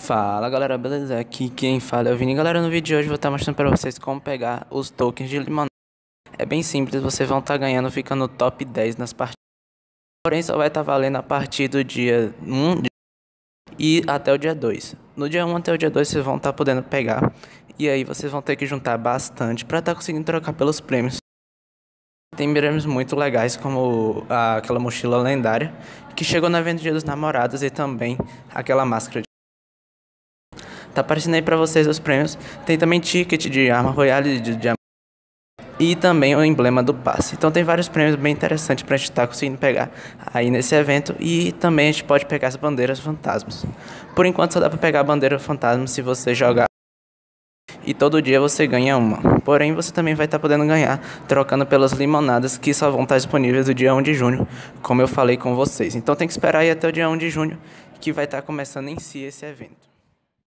Fala galera, beleza? Aqui quem fala é o Vini. Galera, no vídeo de hoje vou estar mostrando para vocês como pegar os tokens de limonada. É bem simples, vocês vão estar tá ganhando ficando no top 10 nas partidas. Porém, só vai estar tá valendo a partir do dia 1 e até o dia 2. No dia 1 até o dia 2 vocês vão estar tá podendo pegar. E aí vocês vão ter que juntar bastante para estar conseguindo trocar pelos prêmios. Tem prêmios muito legais, como aquela mochila lendária, que chegou na venda do Dia dos Namorados, e também aquela máscara de Tá aparecendo aí pra vocês os prêmios. Tem também ticket de arma royale, de diamante. E também o emblema do passe. Então tem vários prêmios bem interessantes pra gente estar tá conseguindo pegar aí nesse evento. E também a gente pode pegar as bandeiras fantasmas. Por enquanto só dá pra pegar a bandeira fantasma se você jogar e todo dia você ganha uma. Porém, você também vai estar tá podendo ganhar trocando pelas limonadas que só vão estar tá disponíveis do dia 1 de junho, como eu falei com vocês. Então tem que esperar aí até o dia 1 de junho que vai estar tá começando em si esse evento.